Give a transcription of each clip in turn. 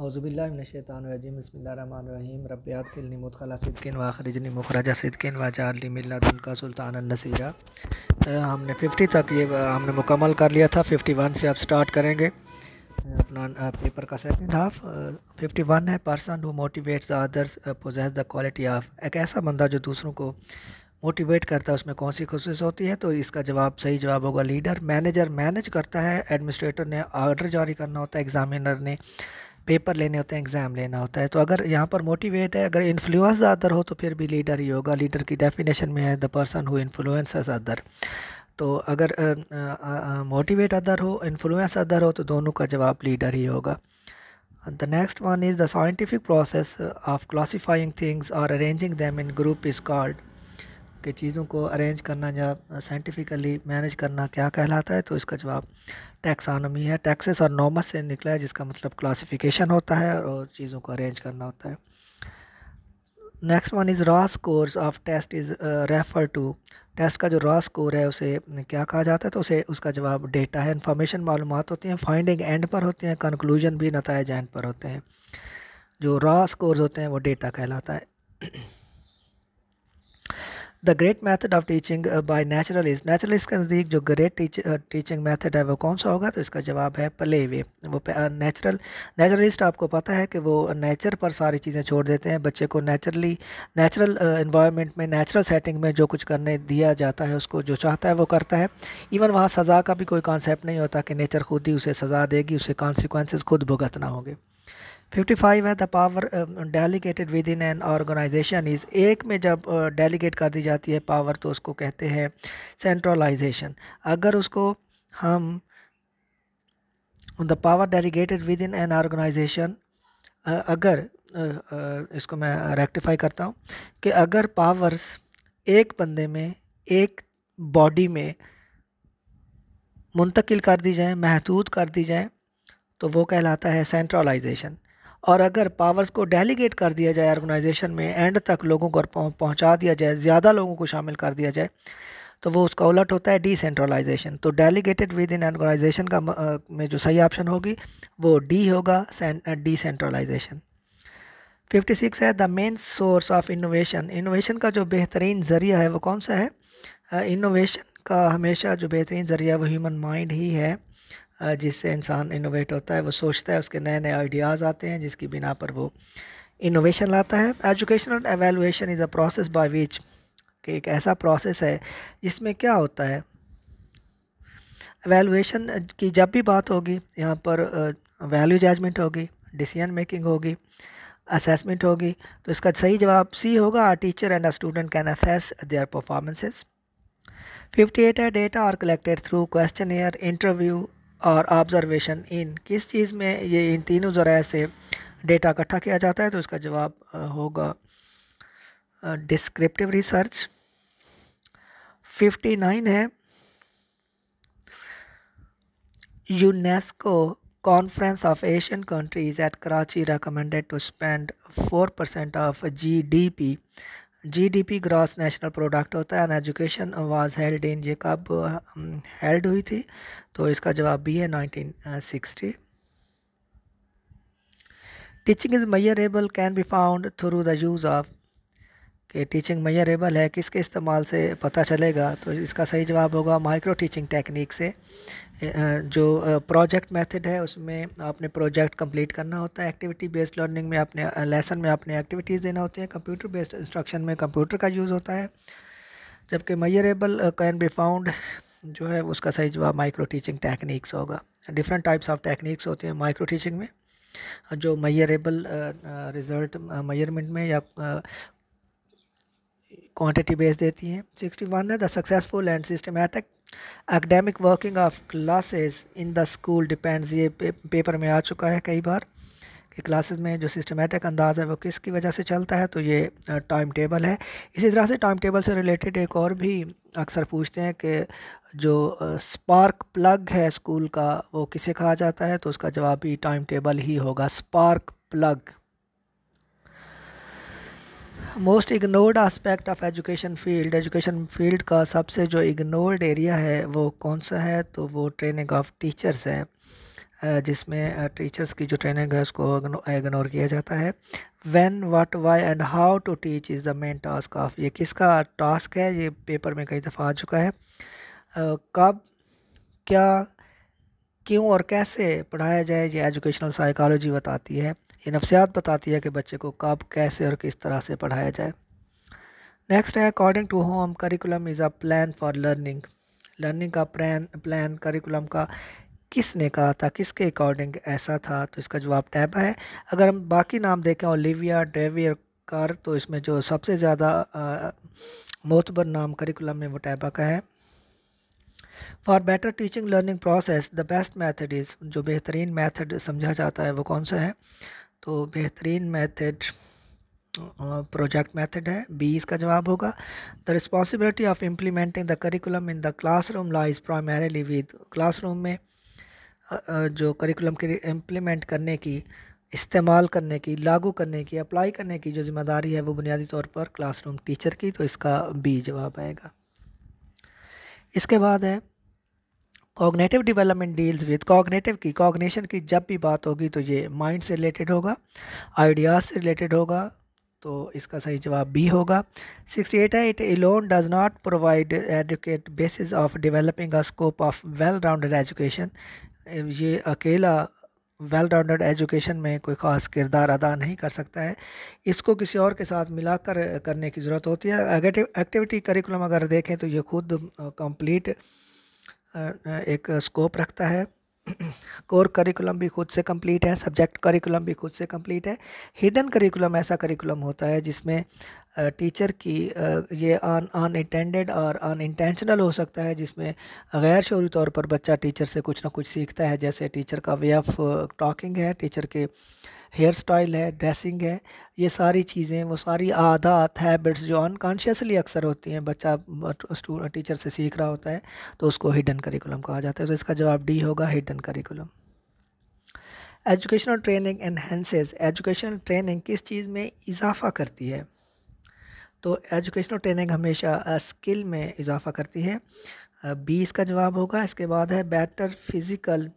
अज़ुबिल्लाशैतानरजीम बसमीम रब्यात खिलनी मुतखला सिद्किन वाखरजनी मुखराजा सिद्किन वाचारली मिल्लादुल सुल्तान नसीरा हमने फ़िफ्टी तक ये हमने मुकम्मल कर लिया था फ़िफ्टी वन से आप स्टार्ट करेंगे अपना पेपर का सेकेंड हाफ फिफ्टी वन है person who motivates others possesses the quality of एक ऐसा बंदा जो दूसरों को मोटिवेट करता है उसमें कौन सी खसूस होती है तो इसका जवाब सही जवाब होगा लीडर मैनेजर मैनेज करता है एडमिनिस्ट्रेटर ने ऑर्डर जारी करना होता है एग्जामिनर ने पेपर लेने होते हैं एग्ज़ाम लेना होता है तो अगर यहाँ पर मोटिवेट है अगर इन्फ्लुएंस अदर हो तो फिर भी लीडर ही होगा लीडर की डेफिनेशन में है the person who influence other तो अगर मोटिवेट अदर हो इन्फ्लुएंस अदर हो तो दोनों का जवाब लीडर ही होगा the next one is the scientific process of classifying things और arranging them in group is called कि चीज़ों को अरेंज करना या साइंटिफिकली मैनेज करना क्या कहलाता है तो इसका जवाब टैक्सानमी है टैक्सेस और नॉमस से निकला है जिसका मतलब क्लासिफिकेशन होता है और चीज़ों को अरेंज करना होता है next one is raw scores of test is refer to test का जो रॉ स्कोर है उसे क्या कहा जाता है तो उसे उसका जवाब डेटा है इन्फॉर्मेशन मालूम होती हैं फाइंडिंग एंड पर होते हैं कंक्लूजन भी नतज एंड पर होते हैं जो रॉ स्कोर होते हैं वो डेटा कहलाता है the great method of teaching by naturalist naturalist के नज़दीक जो ग्रेट टीचिंग मैथड है वो कौन सा होगा तो इसका जवाब है प्ले वे वो नेचुरल नेचुरलिस्ट uh, आपको पता है कि वो नेचर पर सारी चीज़ें छोड़ देते हैं बच्चे को नेचुरली नेचुरल इन्वायरमेंट में नेचुरल सेटिंग में जो कुछ करने दिया जाता है उसको जो चाहता है वो करता है इवन वहाँ सज़ा का भी कोई कॉन्सेप्ट नहीं होता कि नेचर खुद ही उसे सज़ा देगी उसे कॉन्सिक्वेंस खुद भुगतना होंगे 55 है the power delegated within an organization is एक में जब डेलीगेट uh, कर दी जाती है पावर तो उसको कहते हैं सेंट्रलाइजेशन अगर उसको हम the power delegated within an organization अगर uh, uh, इसको मैं रेक्टिफाई करता हूँ कि अगर पावर्स एक बंदे में एक बॉडी में मुंतकिल कर दी जाए महदूद कर दी जाए तो वो कहलाता है सेंट्रलाइजेशन और अगर पावर्स को डेलीगेट कर दिया जाए ऑर्गेनाइजेशन में एंड तक लोगों को पहुंचा दिया जाए ज़्यादा लोगों को शामिल कर दिया जाए तो वो उसका उलट होता है डिसेंट्रलाइजेशन तो डेलीगेटेड विद इन ऑर्गेनाइजेशन का में जो सही ऑप्शन होगी वो डी होगा डिसेंट्रलाइजेशन फिफ्टी सिक्स है the main source of innovation innovation का जो बेहतरीन ज़रिया है वो कौन सा है इनोवेशन uh, का हमेशा जो बेहतरीन ज़रिया वो ह्यूमन माइंड ही है जिससे इंसान इनोवेट होता है वो सोचता है उसके नए नए आइडियाज़ आते हैं जिसकी बिना पर वो इनोवेशन लाता है educational evaluation is a process by which कि एक ऐसा प्रोसेस है जिसमें क्या होता है एवेलुएशन की जब भी बात होगी यहाँ पर वैल्यू जजमेंट होगी डिसीजन मेकिंग होगी असेसमेंट होगी तो इसका सही जवाब सी होगा a teacher and a student can assess their performances 58 है data are collected through questionnaire interview और ऑब्ज़रवेशन इन किस चीज़ में ये इन तीनों ज़रा से डेटा इकट्ठा किया जाता है तो इसका जवाब होगा डिस्क्रिप्टिव रिसर्च फिफ्टी नाइन है UNESCO countries at Karachi countries to spend four percent of 4% D P GDP gross national product होता है an education was held in ये कब हेल्ड हुई थी तो इसका जवाब भी है 1960 teaching is measurable can be found through the use of कि टीचिंग मैयरेबल है किसके इस्तेमाल से पता चलेगा तो इसका सही जवाब होगा माइक्रो टीचिंग टेक्निक से जो प्रोजेक्ट मेथड है उसमें आपने प्रोजेक्ट कंप्लीट करना होता है एक्टिविटी बेस्ड लर्निंग में आपने लेसन में आपने एक्टिविटीज़ देना होती है कंप्यूटर बेस्ड इंस्ट्रक्शन में कंप्यूटर का यूज़ होता है जबकि मैयरेबल कैन बी फाउंड जो है उसका सही जवाब माइक्रो टीचिंग टेक्निक्स होगा डिफरेंट टाइप्स ऑफ टेक्निक्स होती हैं माइक्रो टीचिंग में जो मैयरेबल रिज़ल्ट मैयरमेंट में या क्वान्टिटी बेस देती हैं सिक्सटी वन है the successful and systematic academic working of classes in the school depends ये पेपर में आ चुका है कई बार कि क्लासेस में जो सिस्टमेटिक अंदाज है वो किसकी वजह से चलता है तो ये टाइम टेबल है इसी तरह से टाइम टेबल से रिलेटेड एक और भी अक्सर पूछते हैं कि जो स्पार्क प्लग है स्कूल का वो किसे कहा जाता है तो उसका जवाब भी टाइम टेबल ही होगा spark plug most ignored aspect of education field education field का सबसे जो इग्नोर्ड एरिया है वो कौन सा है तो वो ट्रेनिंग ऑफ टीचर्स है जिसमें टीचर्स की जो ट्रेनिंग है उसको इग्नोर किया जाता है when what why and how to teach is the main task of ये किसका टास्क है ये पेपर में कई दफ़ा आ चुका है कब क्या क्यों और कैसे पढ़ाया जाए ये एजुकेशनल साइकोलॉजी बताती है ये नफसियात बताती है कि बच्चे को कब कैसे और किस तरह से पढ़ाया जाए नेक्स्ट है according to home curriculum is a plan for learning learning का प्लान प्लान करिकुलम का किसने कहा था किसके अकॉर्डिंग ऐसा था तो इसका जवाब टैप है अगर हम बाकी नाम देखें ओलिविया डेवियर कार तो इसमें जो सबसे ज़्यादा मोतबर नाम करिकुलम में वो टैपा का है for better teaching learning process the best method is जो बेहतरीन मैथड समझा जाता है वो कौन सा है तो बेहतरीन मेथड प्रोजेक्ट मेथड है बी इसका जवाब होगा the responsibility of implementing the curriculum in the classroom lies primarily with classroom में जो करिकुलम के इम्प्लीमेंट करने की इस्तेमाल करने की लागू करने की अप्लाई करने की जो जिम्मेदारी है वो बुनियादी तौर पर क्लासरूम टीचर की तो इसका बी जवाब आएगा इसके बाद है cognitive development deals with cognitive की कॉग्नेशन की जब भी बात होगी तो ये माइंड से रिलेटेड होगा आइडियाज़ से रिलेटेड होगा तो इसका सही जवाब बी होगा सिक्सटी एट है it alone does not provide adequate basis of developing a scope of well rounded education ये अकेला वेल राउंडेड एजुकेशन में कोई ख़ास किरदार अदा नहीं कर सकता है इसको किसी और के साथ मिलाकर करने की ज़रूरत होती है एक्टिविटी करिकुलम अगर देखें तो ये खुद कंप्लीट एक स्कोप रखता है कोर करिकुलम भी खुद से कंप्लीट है सब्जेक्ट करिकुलम भी खुद से कंप्लीट है हिडन करिकुलम ऐसा करिकुलम होता है जिसमें टीचर की ये अन अनइंटेंडेड और इंटेंशनल हो सकता है जिसमें गैर शौरी तौर पर बच्चा टीचर से कुछ ना कुछ सीखता है जैसे टीचर का वे ऑफ टॉकिंग है टीचर के हेयर स्टाइल है ड्रेसिंग है ये सारी चीज़ें वो सारी आदात हैबिट्स जो अनकॉन्शियसली अक्सर होती हैं बच्चा टीचर से सीख रहा होता है तो उसको हिडन करिकुलम कहा जाता है तो इसका जवाब डी होगा hidden curriculum educational training enhances educational training किस चीज़ में इजाफा करती है तो एजुकेशनल ट्रेनिंग हमेशा स्किल में इजाफा करती है बी इसका जवाब होगा इसके बाद है better physical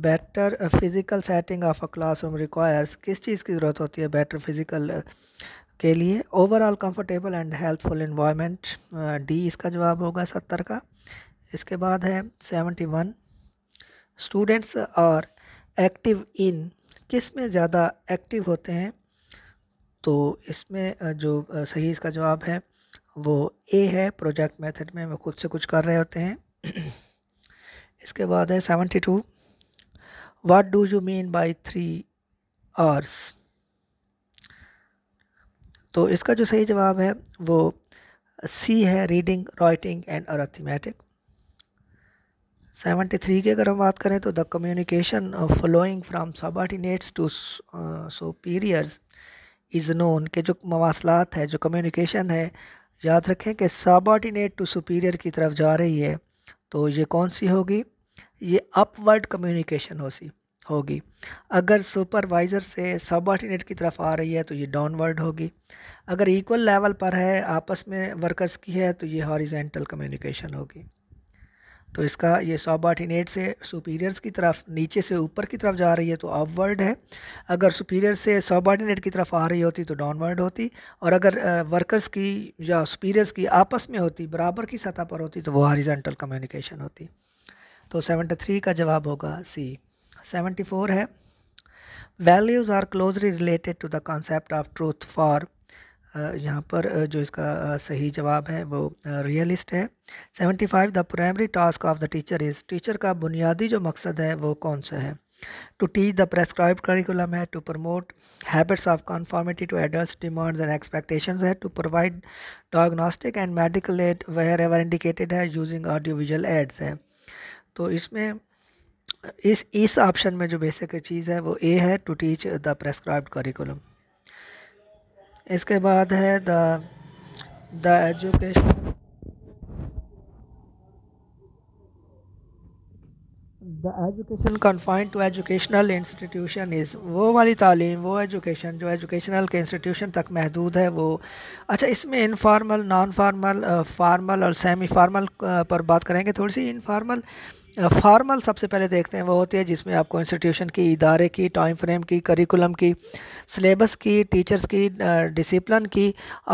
better physical setting of a classroom requires किस चीज़ की ज़रूरत होती है बेटर फिज़िकल के लिए overall comfortable and healthful environment D इसका जवाब होगा सत्तर का इसके बाद है seventy one students are active in किस में ज़्यादा एक्टिव होते हैं तो इसमें जो सही इसका जवाब है वो ए है प्रोजेक्ट मेथड में वो खुद से कुछ कर रहे होते हैं इसके बाद है seventy two what do you mean by three hours तो इसका जो सही जवाब है वो सी है reading writing and arithmetic seventy three की अगर हम बात करें तो the communication flowing from subordinates to superiors is known के जो मवासलात है जो कम्युनिकेशन है याद रखें कि सबॉर्डिनेट टू सुपीरियर की तरफ जा रही है तो ये कौन सी होगी ये अपवर्ड कम्युनिकेशन हो सी होगी अगर सुपरवाइज़र से सबऑर्डिनेट की तरफ आ रही है तो ये डाउनवर्ड होगी अगर इक्वल लेवल पर है आपस में वर्कर्स की है तो ये हॉरिजेंटल कम्युनिकेशन होगी तो इसका ये सबऑर्डिनेट से सुपीरियर्स की तरफ नीचे से ऊपर की तरफ जा रही है तो अपवर्ड है अगर सुपीरियर से सबऑर्डिनेट की तरफ आ रही होती तो डाउनवर्ड होती और अगर वर्कर्स की या सुपीरियर्स की आपस में होती बराबर की सतह पर होती तो वो हॉरिजेंटल कम्युनिकेशन होती तो सेवेंटी थ्री का जवाब होगा सी सेवेंटी फोर है values are closely related to the concept of truth for यहाँ पर जो इसका सही जवाब है वो रियलिस्ट है seventy five the primary task of the teacher is teacher का बुनियादी जो मकसद है वो कौन सा है to teach the prescribe curriculum है to promote habits of conformity to adult demands and expectations है to provide diagnostic and medical aid wherever indicated है यूजिंग ऑडियो विजुअल एड्स है तो इसमें इस इस ऑप्शन में जो बेसिक चीज़ है वो ए है to teach the prescribed curriculum इसके बाद है the the education the education confined to educational institution is वो वाली तालीम वो एजुकेशन जो एजुकेशनल के इंस्टीट्यूशन तक महदूद है वो अच्छा इसमें इनफॉर्मल नॉन फार्मल फार्मल और सेमी फार्मल uh, पर बात करेंगे थोड़ी सी इनफार्मल फार्मल सबसे पहले देखते हैं वो होती है जिसमें आपको इंस्टीट्यूशन की इदारे की टाइम फ्रेम की करिकुलम की सिलेबस की टीचर्स की डिसिप्लिन की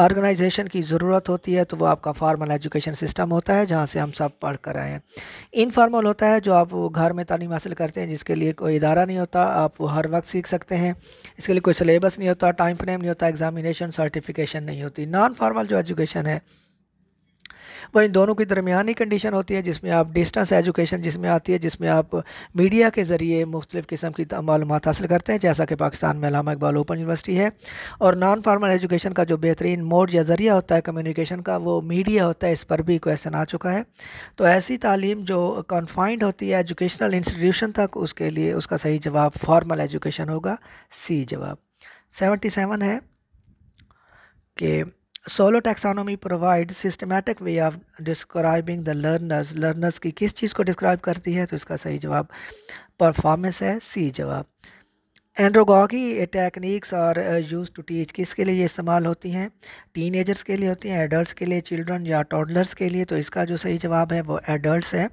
ऑर्गेनाइजेशन की ज़रूरत होती है तो वो आपका फार्मल एजुकेशन सिस्टम होता है जहाँ से हम सब पढ़ कर आए हैं इनफार्मल होता है जो आप घर में तालीम हासिल करते हैं जिसके लिए कोई इदारा नहीं होता आप हर वक्त सीख सकते हैं इसके लिए कोई सिलेबस नहीं होता टाइम फ्रेम नहीं होता एग्जामिनेशन सर्टिफिकेशन नहीं होती नॉन फार्मल जो एजुकेशन है इन दोनों की दरमियानी कंडीशन होती है जिसमें आप डिस्टेंस एजुकेशन जिसमें आती है जिसमें आप मीडिया के ज़रिए मुख्तलिफ़ किस्म की मालूम हासिल करते हैं जैसा कि पाकिस्तान में अलामा इकबाल ओपन यूनिवर्सिटी है और नॉन फार्मल एजुकेशन का जो बेहतरीन मोड या ज़रिया होता है कम्यूनिकेशन का वो मीडिया होता है इस पर भी क्वेश्चन आ चुका है तो ऐसी तालीम जो कन्फाइंड होती है एजुकेशनल इंस्टीट्यूशन तक उसके लिए उसका सही जवाब फॉर्मल एजुकेशन होगा सी जवाब सेवेंटी सेवन है कि SOLO taxonomy provide systematic way of describing the learners learners की किस चीज़ को डिस्क्राइब करती है तो इसका सही जवाब परफॉर्मेंस है सी जवाब andragogy techniques are use to teach किसके लिए ये इस्तेमाल होती हैं एजर्स के लिए होती हैं एडल्ट के लिए चिल्ड्रन या टॉडलर्स के लिए तो इसका जो सही जवाब है वो एडल्ट्स है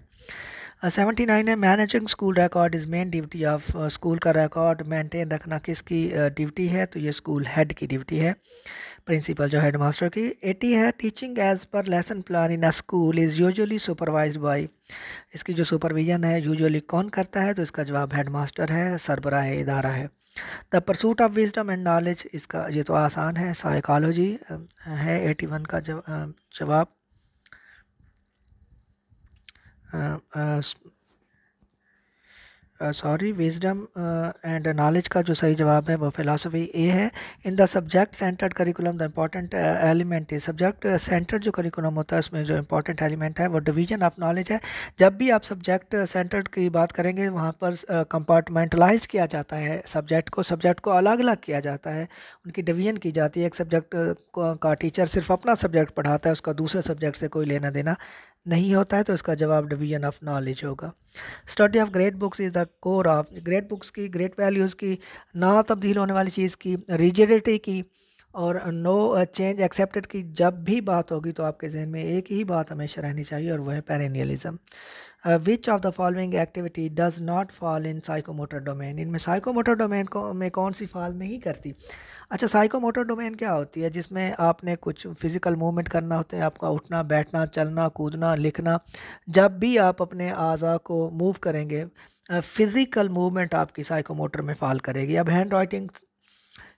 सेवेंटी uh, नाइन है managing school record is main duty of school का रिकॉर्ड मेंटेन रखना किसकी ड्यूटी uh, है तो ये स्कूल हेड की ड्यूटी है प्रिंसिपल जो हेड मास्टर की एटी है टीचिंग एज पर lesson plan in a school is usually supervise by इसकी जो सुपरविजन है यूजुअली कौन करता है तो इसका जवाब हेड मास्टर है सरबराह इदारा है the pursuit of wisdom and knowledge इसका ये तो आसान है साइकोलॉजी है एटी वन का जवाब सॉरी विजडम एंड नॉलेज का जो सही जवाब है वो फिलासफी ए है in the subject centred curriculum the important element है सब्जेक्ट सेंटर्ड जो करिकुलम होता है उसमें जो इम्पॉर्टेंट एलिमेंट है वो डिवीजन ऑफ नॉलेज है जब भी आप सब्जेक्ट सेंटर्ड uh, की बात करेंगे वहाँ पर कंपार्टमेंटलाइज uh, किया जाता है सब्जेक्ट को सब्जेक्ट को अलग अलग किया जाता है उनकी डिवीजन की जाती है एक सब्जेक्ट uh, का टीचर सिर्फ अपना सब्जेक्ट पढ़ाता है उसका दूसरे सब्जेक्ट से कोई लेना देना नहीं होता है तो इसका जवाब डिवीजन ऑफ नॉलेज होगा study of great books is the core of great books की ग्रेट वैल्यूज़ की ना तब्दील होने वाली चीज़ की रिजिडिटी की और नो चेंज एक्सेप्टेड की जब भी बात होगी तो आपके जहन में एक ही बात हमेशा रहनी चाहिए और वह है perennialism which of the following activity does not fall in psychomotor domain इनमें साइकोमोटर डोमेन को में कौन सी फॉल नहीं करती अच्छा साइकोमोटर डोमेन क्या होती है जिसमें आपने कुछ फिज़िकल मूवमेंट करना होता है आपका उठना बैठना चलना कूदना लिखना जब भी आप अपने आज़ा को मूव करेंगे फ़िज़िकल uh, मूवमेंट आपकी साइकोमोटर में फॉल करेगी अब हैंड राइटिंग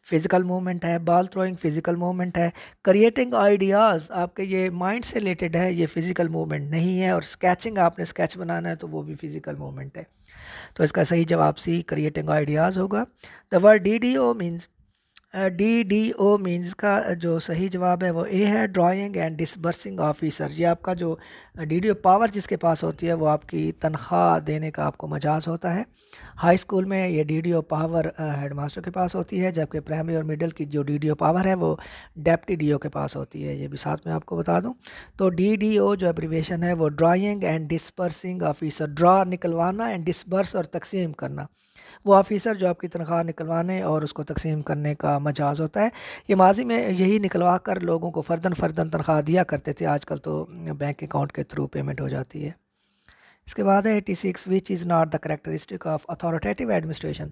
फिज़िकल मूवमेंट है बॉल थ्रोइंग फिज़िकल मूवमेंट है क्रिएटिंग आइडियाज़ आपके ये माइंड से रिलेटेड है ये फिज़िकल मूवमेंट नहीं है और स्केचिंग आपने स्केच बनाना है तो वो भी फिज़िकल मूवमेंट है तो इसका सही जवाब सी क्रिएटिंग आइडियाज़ होगा the word D D O means D D O means का जो सही जवाब है वो ए है ड्राइंग एंड डिसबर्सिंग ऑफिसर ये आपका जो डी डी ओ पावर जिसके पास होती है वो आपकी तनख्वाह देने का आपको मजाज होता है हाई स्कूल में ये D D O power headmaster के पास होती है जबकि प्राइमरी और मिडिल की जो डी डी ओ पावर है वो डेप्टी डी ओ के पास होती है ये भी साथ में आपको बता दूँ तो डी डी ओ जो एप्रीवेशन है वो drawing and disbursing officer draw निकलवाना एंड डिसबर्स और तकसीम करना वो ऑफिसर जो आपकी तनख्वाह निकलवाने और उसको तकसीम करने का मजाज होता है ये माजी में यही निकलवा कर लोगों को फ़र्दन फ़र्दन तनख्वाह दिया करते थे आजकल तो बैंक अकाउंट के थ्रू पेमेंट हो जाती है इसके बाद है eighty six which is not the characteristic of authoritative administration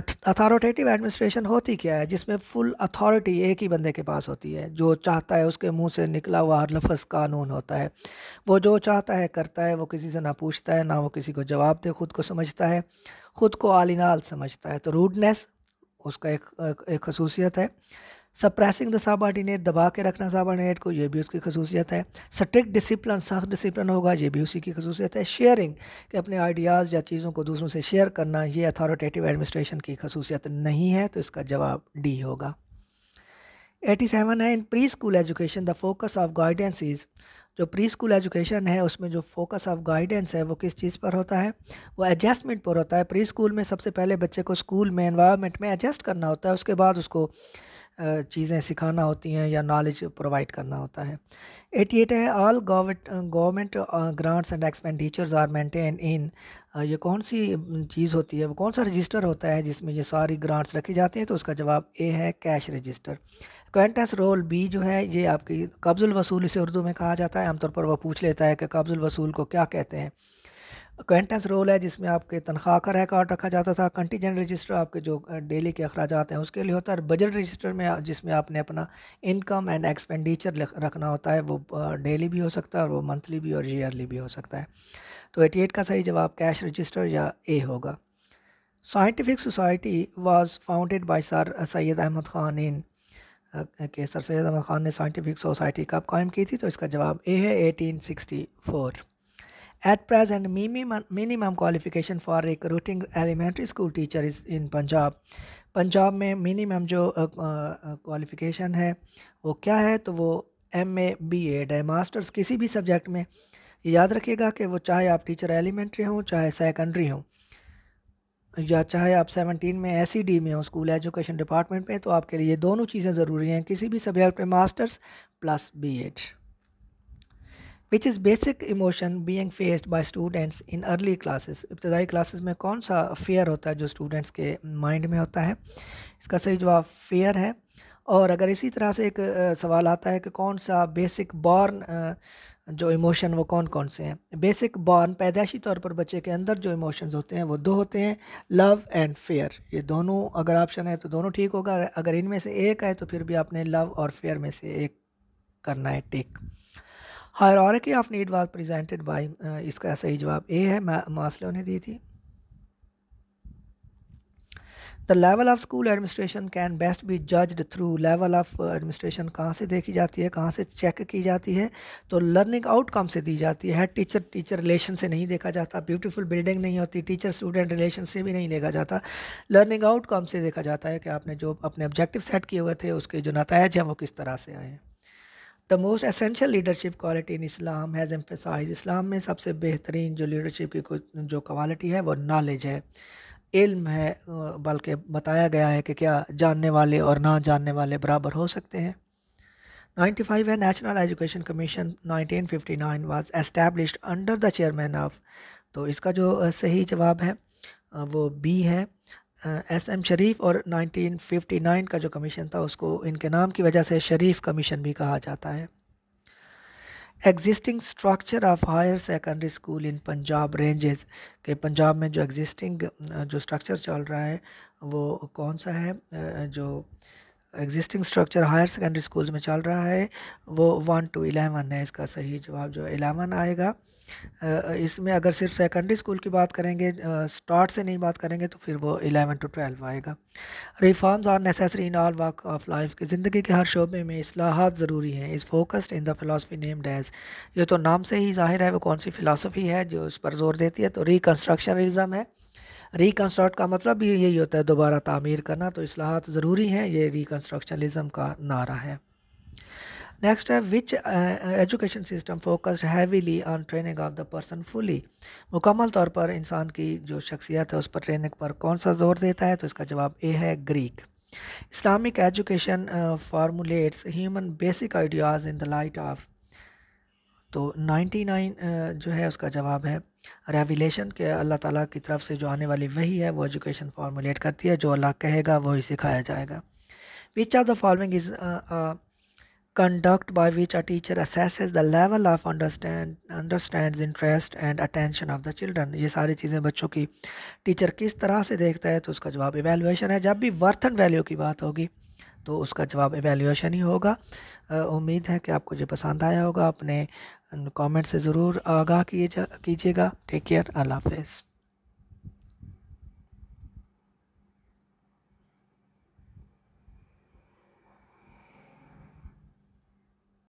authoritative administration होती क्या है जिसमें फुल अथॉरिटी एक ही बंदे के पास होती है जो चाहता है उसके मुंह से निकला हुआ हर लफज कानून होता है वो जो चाहता है करता है वो किसी से ना पूछता है ना वो किसी को जवाब दे खुद को समझता है ख़ुद को आलिनाल समझता है तो रूडनेस उसका एक एक खसूसियत है सप्रेसिंग द साबार्डिनेट दबा के रखना साबार्डिनेट को ये भी उसकी खसूसियत है स्ट्रिक्ट डिसिप्लिन सख्त डिसिप्लिन होगा ये भी उसी की खसूसियत है शेयरिंग के अपने आइडियाज़ या चीज़ों को दूसरों से शेयर करना ये अथॉरिटेटिव एडमिनिस्ट्रेशन की खसूसियत नहीं है तो इसका जवाब डी होगा एटी सेवन है in pre school education the focus of guidance is जो प्री स्कूल एजुकेशन है उसमें जो फोकस ऑफ गाइडेंस है वो किस चीज़ पर होता है वो एडजस्टमेंट पर होता है प्री स्कूल में सबसे पहले बच्चे को स्कूल में इन्वायरमेंट में एडजस्ट करना होता है उसके बाद उसको चीज़ें सिखाना होती हैं या नॉलेज प्रोवाइड करना होता है एटी एट है all government grants and expenditures are maintain in ये कौन सी चीज़ होती है वो कौन सा रजिस्टर होता है जिसमें ये सारी ग्रांट्स रखी जाती हैं तो उसका जवाब ए है कैश रजिस्टर क्वेंटस रोल बी जो है ये आपकी कब्ज़ुल वसूल इसे उर्दू में कहा जाता है आमतौर पर वह पूछ लेता है कि कब्ज़ुल वसूल को क्या कहते हैं क्वेंटस रोल है जिसमें आपके तनख्वाह का रिकॉर्ड रखा जाता था कंटीजेंट रजिस्टर आपके जो डेली के अखराज हैं उसके लिए होता है बजट रजिस्टर में जिसमें आपने अपना इनकम एंड एक्सपेंडिचर रखना होता है वो डेली भी हो सकता है और वो मंथली भी और ईयरली भी हो सकता है तो एटी एट का सही जवाब कैश रजिस्टर या ए होगा scientific society was founded by sir Syed Ahmad Khan in के सर सैद अहमद ख़ान ने साइंटिफिक सोसाइटी कब कायम की थी तो इसका जवाब ए है 1864 At present, minimum, minimum qualification for recruiting elementary school teacher is in Punjab. Punjab में मिनिमम जो क्वालिफ़िकेशन है वो क्या है तो वो एम ए बी एड है मास्टर्स किसी भी सब्जेक्ट में याद रखिएगा कि वो चाहे आप टीचर एलिमेंट्री हों चाहे सेकेंडरी हों या चाहे आप सेवनटीन में एस e में हो स्कूल एजुकेशन डिपार्टमेंट में तो आपके लिए दोनों चीज़ें ज़रूरी हैं किसी भी सब्जेक्ट में masters plus B Ed which is basic emotion being faced by students in early classes इब्तदाई क्लासेस में कौन सा फेयर होता है जो स्टूडेंट्स के माइंड में होता है इसका सही जवाब फेयर है और अगर इसी तरह से एक सवाल आता है कि कौन सा बेसिक बॉर्न जो इमोशन वो कौन कौन से हैं बेसिक बॉर्न पैदाइशी तौर पर बच्चे के अंदर जो इमोशंस होते हैं वो दो होते हैं लव एंड फेयर ये दोनों अगर ऑप्शन है तो दोनों ठीक होगा अगर इनमें से एक है तो फिर भी आपने लव और फेयर में से एक करना है tick hierarchy of need was presented by इसका सही जवाब ए है मास्लो ने दी थी the level of school administration can best be judged through level of administration कहाँ से देखी जाती है कहाँ से चेक की जाती है तो लर्निंग आउटकम से दी जाती है टीचर टीचर रिलेशन से नहीं देखा जाता ब्यूटीफुल बिल्डिंग नहीं होती टीचर स्टूडेंट रिलेशन से भी नहीं देखा जाता लर्निंग आउटकम से देखा जाता है कि आपने जो अपने ऑब्जेक्टिव सेट किए हुए थे उसके जो नतज हैं वो किस तरह से आए हैं the most essential leadership quality in Islam has emphasise इस्लाम में सबसे बेहतरीन जो लीडरशिप की जो क्वालिटी है वो नॉलेज है इल्म है बल्कि बताया गया है कि क्या जानने वाले और ना जानने वाले बराबर हो सकते हैं 95 है national education commission 1959 was establish under the chairman of तो इसका जो सही जवाब है वो बी है एस एम शरीफ और 1959 का जो कमीशन था उसको इनके नाम की वजह से शरीफ कमीशन भी कहा जाता है existing structure of higher secondary school in Punjab ranges के पंजाब में जो एग्जिस्टिंग जो स्ट्रक्चर चल रहा है वो कौन सा है जो existing structure higher secondary schools में चल रहा है वो वन टू इलेवन है इसका सही जवाब जो इलेवन आएगा इसमें अगर सिर्फ सेकेंडरी स्कूल की बात करेंगे स्टार्ट से नहीं बात करेंगे तो फिर वो एलेवन टू ट्वेल्व आएगा reforms are necessary in all work of life की ज़िंदगी के हर शोबे में असलाहत ज़रूरी हैं is focused in the philosophy name डैज ये तो नाम से ही जाहिर है वो कौन सी फ़िलासफ़ी है जो इस पर जोर देती है तो रिकन्स्ट्रक्शनलिज़म है रिकन्स्ट्रक्ट का मतलब भी यही होता है दोबारा तामीर करना तो असलाहत ज़रूरी हैं ये रिकन्स्ट्रक्शनलिज़म का नारा है नेक्स्ट है which education system focused heavily on training of the person fully मुकम्मल तौर पर इंसान की जो शख्सियत है उस पर ट्रेनिंग पर कौन सा जोर देता है तो इसका जवाब ए है Greek Islamic education formulates human basic ideas in the light of तो 99 uh, जो है उसका जवाब है रेविलेशन के अल्लाह ताला की तरफ से जो आने वाली वही है वो एजुकेशन फार्मूलेट करती है जो अल्लाह कहेगा वही सिखाया जाएगा which are the following is conduct by which a teacher assesses the level of understand understands interest and attention of the children ये सारी चीज़ें बच्चों की टीचर किस तरह से देखता है तो उसका जवाब इवेलुएशन है जब भी वर्थ एंड वैल्यू की बात होगी तो उसका जवाब इवेलुएशन ही होगा उम्मीद है कि आपको ये पसंद आया होगा अपने कमेंट से ज़रूर आगाह कीजिएगा टेक केयर अल्लाह हाफिज़